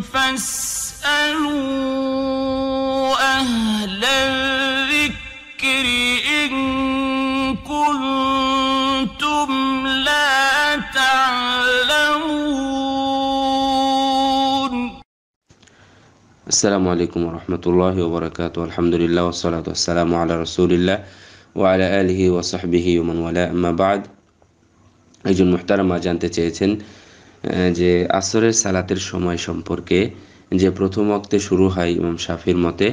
فاسألوا أهل الذكر إن كنتم لا تعلمون السلام عليكم ورحمة الله وبركاته الحمد لله والصلاة والسلام على رسول الله وعلى آله وصحبه ومن والاه أما بعد أجل محترمة جانتة تيتن যে আসরের সালাতের সময় সম্পর্কে যে প্রথম অক্তে শুরু হয় ইমাম শাফির মতে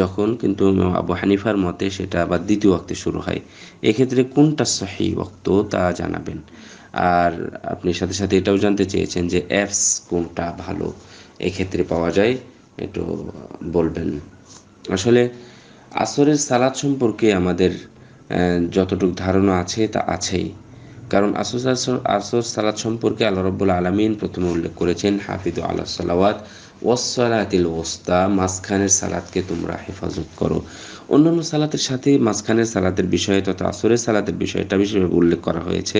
যখন কিন্তু আবু হানিফার মতে সেটা আবার দ্বিতীয় অক্তে শুরু হয় এক্ষেত্রে কোনটা সহি অক্ত তা জানাবেন আর আপনি সাথে সাথে এটাও জানতে চেয়েছেন যে অ্যাপস কোনটা ভালো এক্ষেত্রে পাওয়া যায় একটু বলবেন আসলে আসরের সালাদ সম্পর্কে আমাদের যতটুক ধারণা আছে তা আছেই কারণ আসর আসর সালাত সম্পর্কে আল্লাহ রব্বুল আলমিন প্রথমে উল্লেখ করেছেন হাফিদ আল্লাহ সালাওয়াত ওয়াসালাতিল ওস্তা মাঝখানের সালাদকে তোমরা হেফাজত করো অন্যান্য সালাতের সাথে মাঝখানের সালাতের বিষয়ে তথা আসরের সালাতের বিষয়টা বিশেষভাবে উল্লেখ করা হয়েছে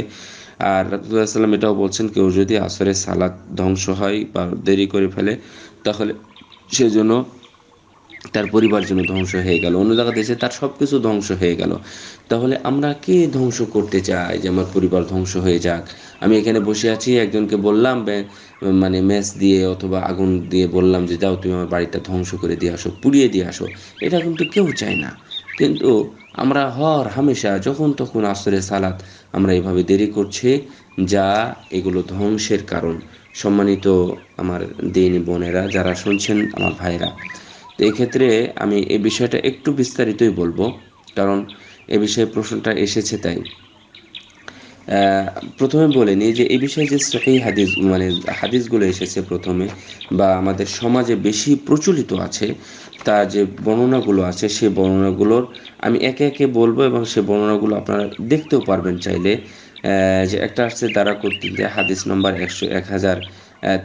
আর রাতুল্লাহ সাল্লাম এটাও বলছেন কেউ যদি আসরের সালাত ধ্বংস হয় বা দেরি করে ফেলে তাহলে সেজন্য তার পরিবার যেন ধ্বংস হয়ে গেল অন্য জায়গাতে এসে তার সব কিছু ধ্বংস হয়ে গেল তাহলে আমরা কে ধ্বংস করতে চাই যে আমার পরিবার ধ্বংস হয়ে যাক আমি এখানে বসে আছি একজনকে বললাম মানে ম্যাচ দিয়ে অথবা আগুন দিয়ে বললাম যে যাও তুমি আমার বাড়িটা ধ্বংস করে দিয়ে আসো পুড়িয়ে দিয়ে আসো এটা কিন্তু কেউ চায় না কিন্তু আমরা হর হামেশা যখন তখন আসরে সালাত আমরা এভাবে দেরি করছি যা এগুলো ধ্বংসের কারণ সম্মানিত আমার দিন বোনেরা যারা শুনছেন আমার ভাইরা তো এক্ষেত্রে আমি এই বিষয়টা একটু বিস্তারিতই বলবো কারণ এ বিষয়ে প্রশ্নটা এসেছে তাই প্রথমে বলে নিই যে এই বিষয়ে যে সেই হাদিস মানে হাদিসগুলো এসেছে প্রথমে বা আমাদের সমাজে বেশি প্রচলিত আছে তা যে বর্ণনাগুলো আছে সে বর্ণনাগুলোর আমি একে একে বলবো এবং সে বর্ণনাগুলো আপনারা দেখতেও পারবেন চাইলে যে একটা আসছে তারা কর্তৃক যে হাদিস নম্বর একশো এক হাজার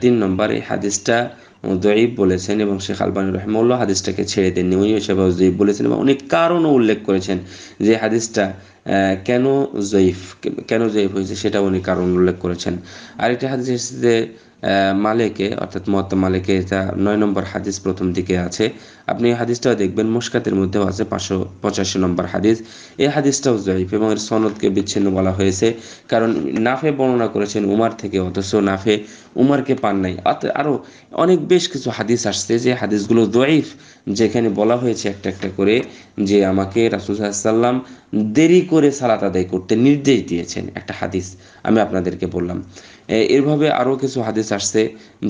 তিন নম্বর এই হাদিসটা জয়ীব বলেছেন এবং শেখ আলবানি রহমুল্লাহ হাদিসটাকে ছেড়ে দেননি উনিও সেভাবে জয়ীব বলেছেন এবং অনেক কারণও উল্লেখ করেছেন যে হাদিসটা কেন জয়ীফ কেন জয়ীফ হয়েছে সেটা উনি কারণ উল্লেখ করেছেন আরেকটি হাদিস মালেকে অর্থাৎ মত মালেকে এটা নয় নম্বর হাদিস প্রথম দিকে আছে আপনি এই হাদিসটাও দেখবেন মুস্কাতের মধ্যেও আছে পাঁচশো পঁচাশি নম্বর হাদিস এই হাদিসটাও জয়ীফ এবং এর সনদকে বিচ্ছিন্ন বলা হয়েছে কারণ নাফে বর্ণনা করেছেন উমার থেকে অথচ নাফে উমারকে পান নাই আরও অনেক বেশ কিছু হাদিস আসছে যে হাদিসগুলো জয়ীফ যেখানে বলা হয়েছে একটা একটা করে যে আমাকে রাসুল সাল্লাম দেরি করে সালাত আদায় করতে নির্দেশ দিয়েছেন একটা হাদিস আমি আপনাদেরকে বললাম এরভাবে আরও কিছু হাদিস আসছে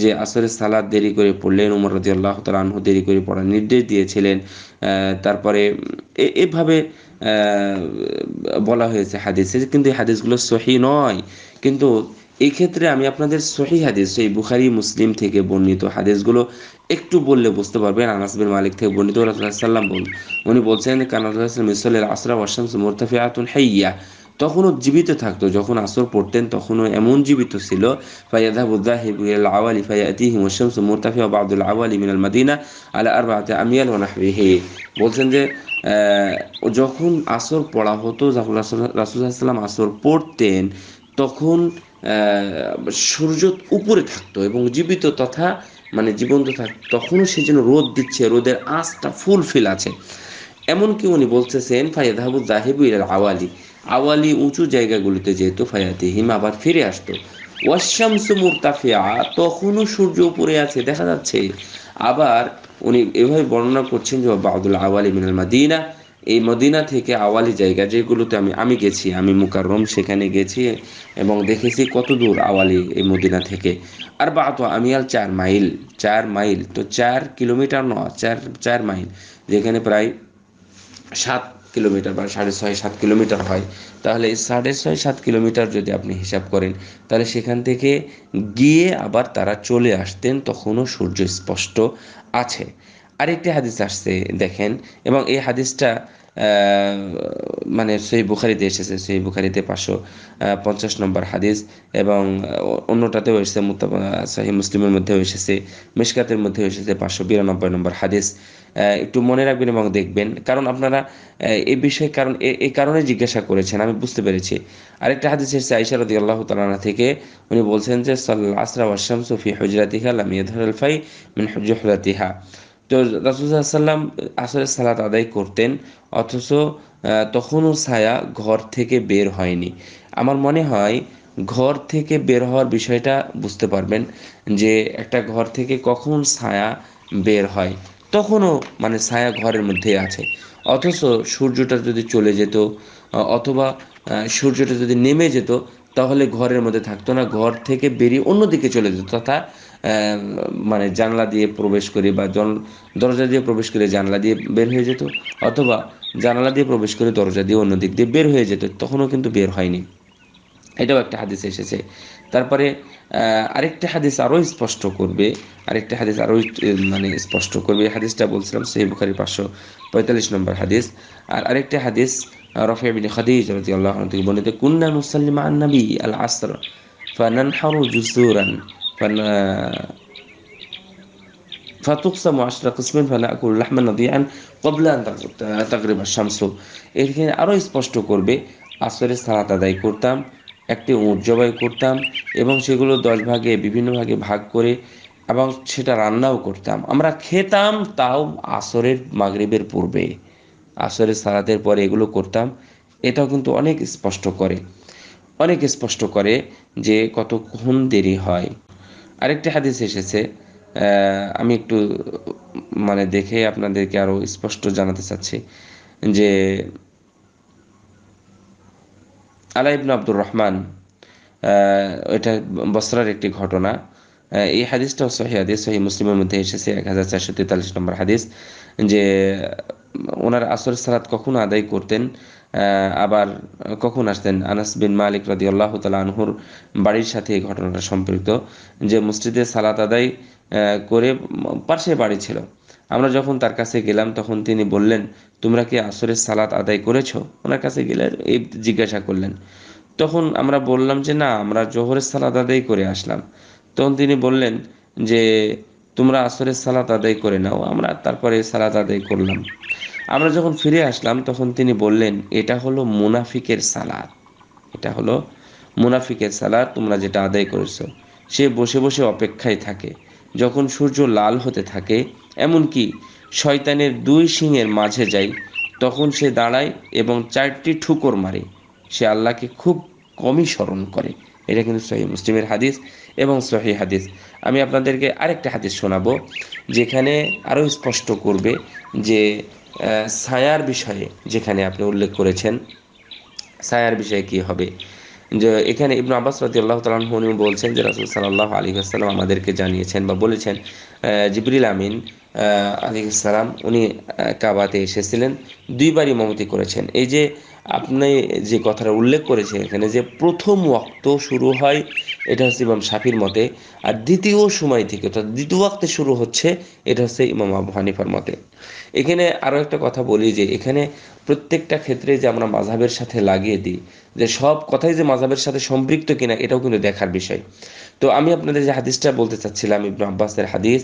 যে আসলে সালাদ দেরি করে পড়লেন উমর রদি আল্লাহ তালহ দেরি করে পড়ার নির্দেশ দিয়েছিলেন তারপরে এভাবে বলা হয়েছে হাদিসে কিন্তু এই হাদিসগুলো সহি নয় কিন্তু এই ক্ষেত্রে আমি আপনাদের সহি হাদিস সেই বুখারি মুসলিম থেকে বর্ণিত হাদিসগুলো একটু বললে বুঝতে পারবেন আনাস মালিক থেকে বর্ণিত সাল্লাম বল উনি বলছেন কানাদাম ইসলের আসরা ওয়াসাম মোরতাফি আতুন হাইয়া তখনও জীবিত থাকতো যখন আসর পড়তেন তখনও এমন জীবিত ছিল ফাইয়াদা বুদ্দাহিবুল আওয়ালি ফাইয়াতি হিমশামস মোরতাফি আবাদুল আওয়ালি মিনাল মাদিনা আলা আর বাতে আমিয়াল ওনাহবি হে বলছেন যে যখন আসর পড়া হতো যখন রাসুল রাসুল আসলাম আসর পড়তেন তখন সূর্য উপরে থাকতো এবং জীবিত তথা মানে জীবন্ত থাকতো তখনও সে যেন রোদ দিচ্ছে রোদের আঁচটা ফুলফিল আছে এমনকি উনি বলতেছেন ফায়াদাবু জাহেবু ইলাল আওয়ালি আওয়ালি উঁচু জায়গাগুলিতে যেহেতু ফায়াতি হিম আবার ফিরে আসতো ওয়াশামসু মুরতাফিয়া তখনও সূর্য উপরে আছে দেখা যাচ্ছে আবার উনি এভাবে বর্ণনা করছেন যে বাবুল আওয়ালি মিনাল মাদিনা এই মদিনা থেকে আওয়ালি জায়গা যেগুলোতে আমি আমি গেছি আমি মুকাররম সেখানে গেছি এবং দেখেছি কত দূর আওয়ালি এই মদিনা থেকে আর বা তো আমি আর চার মাইল চার মাইল তো চার কিলোমিটার নয় চার চার মাইল যেখানে প্রায় সাত কিলোমিটার বা সাড়ে ছয় সাত কিলোমিটার হয় তাহলে সাড়ে ছয় সাত কিলোমিটার যদি আপনি হিসাব করেন তাহলে সেখান থেকে গিয়ে আবার তারা চলে আসতেন তখনও সূর্য স্পষ্ট আছে আরেকটি হাদিস আসছে দেখেন এবং এই হাদিসটা মানে সেই বুখারিতে এসেছে সেই বুখারিতে পাঁচশো পঞ্চাশ নম্বর হাদিস এবং অন্যটাতেও এসেছে সাহি মুসলিমের মধ্যেও এসেছে মিসকাতের মধ্যেও এসেছে পাঁচশো বিরানব্বই নম্বর হাদিস একটু মনে রাখবেন এবং দেখবেন কারণ আপনারা এই বিষয়ে কারণ এই কারণে জিজ্ঞাসা করেছেন আমি বুঝতে পেরেছি আরেকটা হাদিস এসেছে আইসার রদি আল্লাহ তালা থেকে উনি বলছেন যে সাল্লা আসরা ওয়াসাম সুফি হজরাতিহা লামিয়া ধরাল ফাই মিন হজরাতিহা তো সাল্লাম আসলে সালাত আদায় করতেন অথচ তখনও ছায়া ঘর থেকে বের হয়নি আমার মনে হয় ঘর থেকে বের হওয়ার বিষয়টা বুঝতে পারবেন যে একটা ঘর থেকে কখন ছায়া বের হয় তখনও মানে ছায়া ঘরের মধ্যে আছে অথচ সূর্যটা যদি চলে যেত অথবা সূর্যটা যদি নেমে যেত তাহলে ঘরের মধ্যে থাকতো না ঘর থেকে বেরিয়ে অন্যদিকে চলে যেত তথা মানে জানলা দিয়ে প্রবেশ করে বা দরজা দিয়ে প্রবেশ করে জানলা দিয়ে বের হয়ে যেত অথবা জানলা দিয়ে প্রবেশ করে দরজা দিয়ে অন্য দিক দিয়ে বের হয়ে যেত তখনও কিন্তু বের হয়নি এটাও একটা হাদিস এসেছে তারপরে আরেকটা হাদিস আরও স্পষ্ট করবে আরেকটা হাদিস আরও মানে স্পষ্ট করবে হাদিসটা বলছিলাম সেই বুখারি পাঁচশো পঁয়তাল্লিশ নম্বর হাদিস আর আরেকটা হাদিস রফে বিন খাদিজ রতি আল্লাহ থেকে বর্ণিত কুন্না মুসাল্লিমা আন্নাবি আল আসর ফানান হারু জুসুরান فتقسم عشر قسم فنأكل لحما نضيعا قبل أن تغرب الشمس এখানে আরও স্পষ্ট করবে আসরের সালাত আদায় করতাম একটি উট জবাই করতাম এবং সেগুলো দশ ভাগে বিভিন্ন ভাগে ভাগ করে এবং সেটা রান্নাও করতাম আমরা খেতাম তাও আসরের মাগরিবের পূর্বে আসরের সালাতের পরে এগুলো করতাম এটাও কিন্তু অনেক স্পষ্ট করে অনেক স্পষ্ট করে যে কতক্ষণ দেরি হয় আরেকটি হাদিস এসেছে আমি একটু মানে দেখে আপনাদেরকে আরো স্পষ্ট জানাতে চাচ্ছি যে আলা আব্দুর রহমান এটা বসরার একটি ঘটনা এই হাদিসটাও সহি হাদিস সহি মুসলিমের মধ্যে এসেছে এক হাজার চারশো তেতাল্লিশ নম্বর হাদিস যে ওনার আসর সালাত কখন আদায় করতেন আবার কখন আসতেন আনাস বিন মালিক রাদি আল্লাহ তালা আনহুর বাড়ির সাথে এই ঘটনাটা সম্পৃক্ত যে মসজিদে সালাত আদায় করে পাশে বাড়ি ছিল আমরা যখন তার কাছে গেলাম তখন তিনি বললেন তোমরা কি আসরের সালাত আদায় করেছো ওনার কাছে গেলে এই জিজ্ঞাসা করলেন তখন আমরা বললাম যে না আমরা জোহরের সালাত আদায় করে আসলাম তখন তিনি বললেন যে তোমরা আসরের সালাত আদায় করে নাও আমরা তারপরে সালাত আদায় করলাম আমরা যখন ফিরে আসলাম তখন তিনি বললেন এটা হলো মুনাফিকের সালাদ এটা হলো মুনাফিকের সালাদ তোমরা যেটা আদায় করেছো সে বসে বসে অপেক্ষায় থাকে যখন সূর্য লাল হতে থাকে এমনকি শয়তানের দুই শিংয়ের মাঝে যায় তখন সে দাঁড়ায় এবং চারটি ঠুকর মারে সে আল্লাহকে খুব কমই স্মরণ করে এটা কিন্তু সহি মুসলিমের হাদিস এবং সহি হাদিস আমি আপনাদেরকে আরেকটা হাদিস শোনাবো যেখানে আরও স্পষ্ট করবে যে সায়ার বিষয়ে যেখানে আপনি উল্লেখ করেছেন সায়ার বিষয়ে কি হবে যে এখানে ইবনু আব্বাস রাতি আল্লাহ তালী বলছেন যে রাসুল সাল্লাহ আলী আসসালাম আমাদেরকে জানিয়েছেন বা বলেছেন জিবরিল আমিন আলী সালাম উনি কাবাতে এসেছিলেন দুইবারই মমতি করেছেন এই যে আপনি যে কথাটা উল্লেখ করেছেন এখানে যে প্রথম ওয়াক্ত শুরু হয় এটা হচ্ছে ইমাম শাফির মতে আর দ্বিতীয় সময় থেকে অর্থাৎ দ্বিতীয় ওয়াক্তে শুরু হচ্ছে এটা হচ্ছে ইমাম আবু হানিফার মতে এখানে আরও একটা কথা বলি যে এখানে প্রত্যেকটা ক্ষেত্রে যে আমরা মাঝাবের সাথে লাগিয়ে দিই যে সব কথাই যে মাঝাবের সাথে সম্পৃক্ত কিনা এটাও কিন্তু দেখার বিষয় তো আমি আপনাদের যে হাদিসটা বলতে চাচ্ছিলাম ইবনু আব্বাসের হাদিস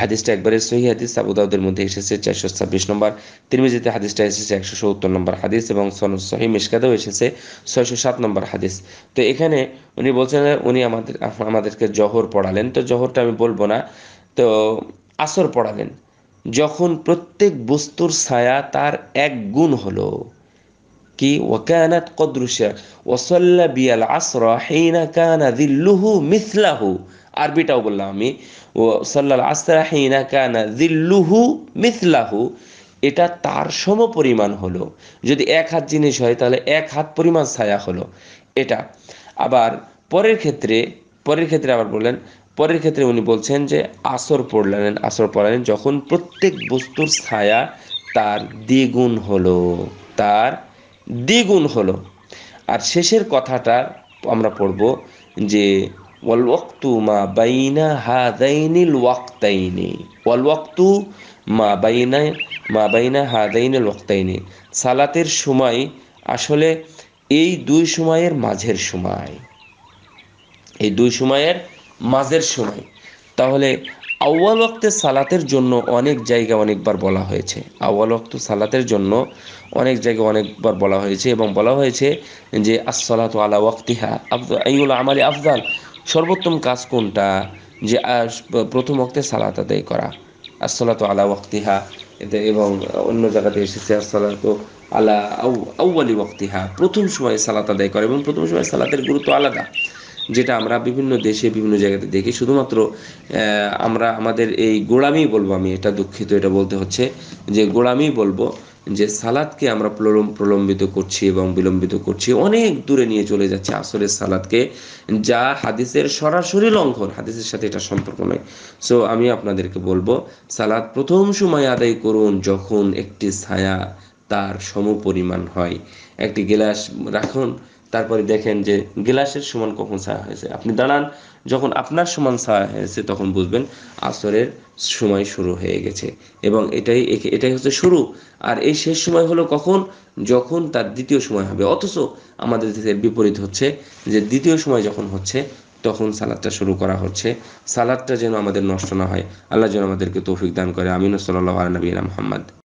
হাদিসটা একবারে সহি হাদিস আবুদাউদের মধ্যে এসেছে চারশো ছাব্বিশ নম্বর তিরমিজিতে হাদিসটা এসেছে একশো সত্তর নম্বর হাদিস এবং সহি মিসকাতেও এসেছে ছয়শো সাত নম্বর হাদিস তো এখানে উনি বলছেন উনি আমাদের আমাদেরকে জহর পড়ালেন তো জহরটা আমি বলবো না তো আসর পড়ালেন যখন প্রত্যেক বস্তুর ছায়া তার এক গুণ হলো কি ওয়াকানাত কদ্রুশিয়া ওসল্লা বিয়াল আসরা হেইনা কানা দিল্লুহু মিথলাহু আরবিটাও বললাম আমি ও সাল্লাল আস্তাহিনা কানা দিল্লুহু মিথলাহু এটা তার সম পরিমাণ হলো যদি এক হাত জিনিস হয় তাহলে এক হাত পরিমাণ ছায়া হলো এটা আবার পরের ক্ষেত্রে পরের ক্ষেত্রে আবার বললেন পরের ক্ষেত্রে উনি বলছেন যে আসর পড়লেন আসর পড়লেন যখন প্রত্যেক বস্তুর ছায়া তার দ্বিগুণ হলো তার দ্বিগুণ হলো আর শেষের কথাটা আমরা পড়ব যে ওয়ালওয়াক্তু মা বাইনা হাদাইনিল ওয়াক্তাইনি ওয়ালওয়াক্তু মা বাইনা মা বাইনা হাদাইনিল ওয়াক্তাইনি সালাতের সময় আসলে এই দুই সময়ের মাঝের সময় এই দুই সময়ের মাঝের সময় তাহলে আউয়াল ওয়াক্তে সালাতের জন্য অনেক জায়গা অনেকবার বলা হয়েছে আউয়াল ওয়াক্ত সালাতের জন্য অনেক জায়গা অনেকবার বলা হয়েছে এবং বলা হয়েছে যে আসসালাতু আলা ওয়াক্তিহা আফজাল আমালি আফজাল সর্বোত্তম কাজ কোনটা যে প্রথম অক্তে সালাত আদায় করা আসলাত আলা ওয়াক্তিহা এতে এবং অন্য জায়গাতে এসেছে আসলাত আলা আউ্বালি ওয়াক্তিহা প্রথম সময়ে সালাত আদায় করা এবং প্রথম সময় সালাতের গুরুত্ব আলাদা যেটা আমরা বিভিন্ন দেশে বিভিন্ন জায়গাতে দেখি শুধুমাত্র আমরা আমাদের এই গোড়ামি বলবো আমি এটা দুঃখিত এটা বলতে হচ্ছে যে গোড়ামি বলবো যে সালাদকে আমরা প্রলম্বিত করছি এবং বিলম্বিত করছি অনেক দূরে নিয়ে চলে যাচ্ছে আসরের সালাদকে যা হাদিসের সরাসরি লঙ্ঘন হাদিসের সাথে এটা সম্পর্ক নয় সো আমি আপনাদেরকে বলবো সালাদ প্রথম সময় আদায় করুন যখন একটি ছায়া তার সমপরিমাণ হয় একটি গ্লাস রাখুন তারপরে দেখেন যে গ্লাসের সমান কখন ছায়া হয়েছে আপনি দাঁড়ান যখন আপনার সমান ছায়া হয়েছে তখন বুঝবেন আসরের সময় শুরু হয়ে গেছে এবং এটাই এটাই হচ্ছে শুরু আর এই শেষ সময় হলো কখন যখন তার দ্বিতীয় সময় হবে অথচ আমাদের দেশের বিপরীত হচ্ছে যে দ্বিতীয় সময় যখন হচ্ছে তখন সালাদটা শুরু করা হচ্ছে সালাদটা যেন আমাদের নষ্ট না হয় আল্লাহ যেন আমাদেরকে তৌফিক দান করে আমিন সাল্লাহ আলনবীনা মোহাম্মদ